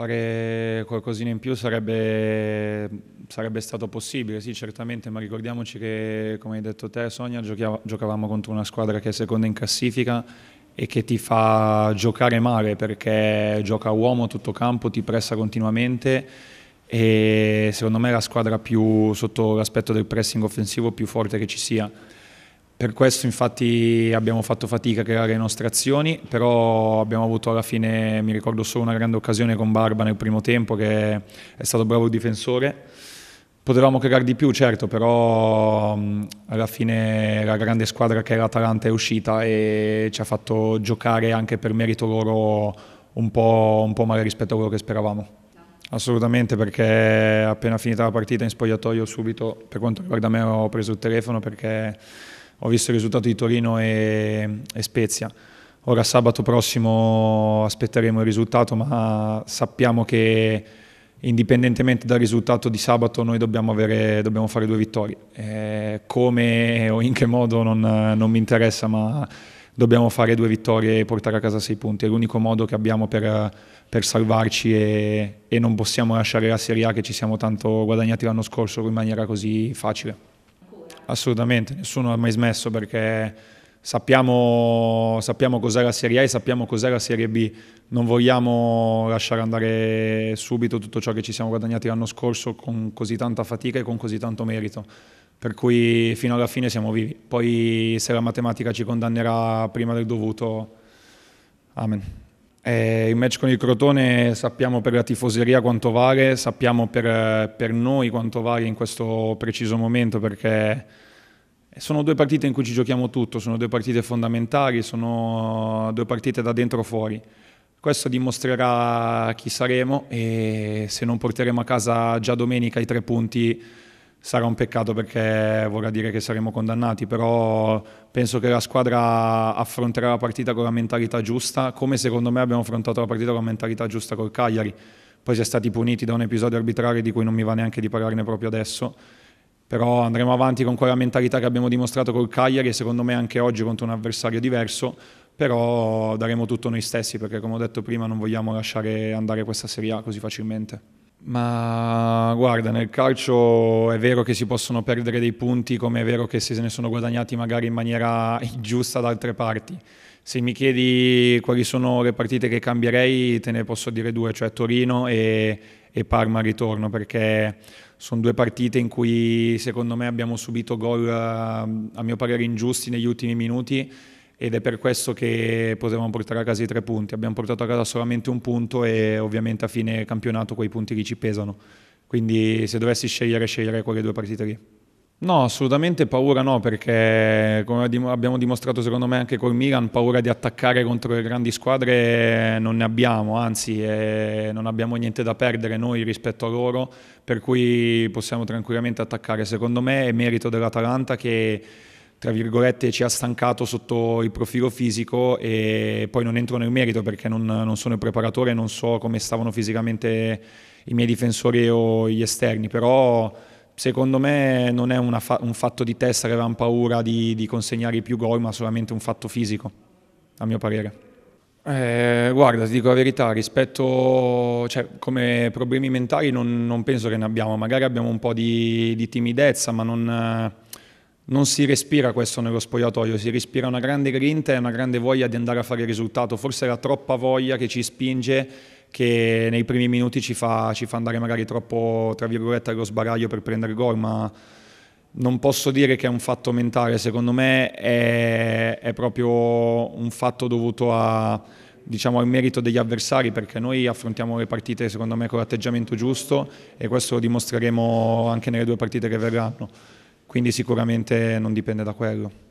fare qualcosina in più sarebbe, sarebbe stato possibile, sì certamente, ma ricordiamoci che come hai detto te Sonia giocavamo contro una squadra che è seconda in classifica e che ti fa giocare male perché gioca a uomo tutto campo, ti pressa continuamente e secondo me è la squadra più sotto l'aspetto del pressing offensivo più forte che ci sia per questo infatti abbiamo fatto fatica a creare le nostre azioni, però abbiamo avuto alla fine, mi ricordo solo una grande occasione con Barba nel primo tempo che è stato bravo il difensore. Potevamo creare di più, certo, però mm, alla fine la grande squadra che è l'Atalanta è uscita e ci ha fatto giocare anche per merito loro un po', un po male rispetto a quello che speravamo. Assolutamente perché appena finita la partita in spogliatoio subito, per quanto riguarda me, ho preso il telefono perché ho visto il risultato di Torino e, e Spezia. Ora sabato prossimo aspetteremo il risultato, ma sappiamo che indipendentemente dal risultato di sabato noi dobbiamo, avere, dobbiamo fare due vittorie. Eh, come o in che modo non, non, mi interessa, ma dobbiamo fare due vittorie e portare a casa sei punti. È l'unico modo che abbiamo per, per salvarci e, e non possiamo lasciare la Serie A che ci siamo tanto guadagnati l'anno scorso in maniera così facile. Assolutamente, nessuno ha mai smesso perché sappiamo, sappiamo cos'è la Serie A e sappiamo cos'è la Serie B. Non vogliamo lasciare andare subito tutto ciò che ci siamo guadagnati l'anno scorso con così tanta fatica e con così tanto merito. Per cui fino alla fine siamo vivi. Poi se la matematica ci condannerà prima del dovuto, amen. Eh, il match con il Crotone sappiamo per la tifoseria quanto vale, sappiamo per, per, noi quanto vale in questo preciso momento perché sono due partite in cui ci giochiamo tutto, sono due partite fondamentali, sono due partite da dentro fuori. Questo dimostrerà chi saremo e se non porteremo a casa già domenica i tre punti sarà un peccato perché vorrà dire che saremo condannati, però penso che la squadra affronterà la partita con la mentalità giusta, come secondo me abbiamo affrontato la partita con la mentalità giusta col Cagliari. Poi si è stati puniti da un episodio arbitrario di cui non mi va neanche di parlarne proprio adesso, però andremo avanti con quella mentalità che abbiamo dimostrato col Cagliari e secondo me anche oggi contro un avversario diverso, però daremo tutto noi stessi perché come ho detto prima non vogliamo lasciare andare questa Serie A così facilmente. Ma guarda, nel calcio è vero che si possono perdere dei punti, come è vero che se ne sono guadagnati magari in maniera ingiusta da altre parti. Se mi chiedi quali sono le partite che cambierei, te ne posso dire due, cioè Torino e, e Parma ritorno, perché sono due partite in cui secondo me abbiamo subito gol, eh, a mio parere, ingiusti negli ultimi minuti ed è per questo che potevamo portare a casa i tre punti. Abbiamo portato a casa solamente un punto e ovviamente a fine campionato quei punti lì ci pesano. Quindi se dovessi scegliere, scegliere quelle due partite lì. No, assolutamente paura no, perché come abbiamo dimostrato secondo me anche col Milan, paura di attaccare contro le grandi squadre non ne abbiamo, anzi eh, non abbiamo niente da perdere noi rispetto a loro, per cui possiamo tranquillamente attaccare. Secondo me è merito dell'Atalanta che tra virgolette ci ha stancato sotto il profilo fisico e poi non entro nel merito perché non, non sono il preparatore, non so come stavano fisicamente i miei difensori o gli esterni, però secondo me non è fa- un fatto di testa che avevamo paura di, di consegnare più gol, ma solamente un fatto fisico, a mio parere. Eh, guarda, ti dico la verità, rispetto cioè, come problemi mentali non, non penso che ne abbiamo, magari abbiamo un po' di, di timidezza, ma non non si respira questo nello spogliatoio, si respira una grande grinta e una grande voglia di andare a fare il risultato, forse è la troppa voglia che ci spinge che nei primi minuti ci fa, ci fa andare magari troppo, tra virgolette, allo sbaraglio per prendere gol, ma non posso dire che è un fatto mentale, secondo me è, è proprio un fatto dovuto a, diciamo, al merito degli avversari, perché noi affrontiamo le partite, secondo me, con l'atteggiamento giusto e questo lo dimostreremo anche nelle due partite che verranno quindi sicuramente non dipende da quello.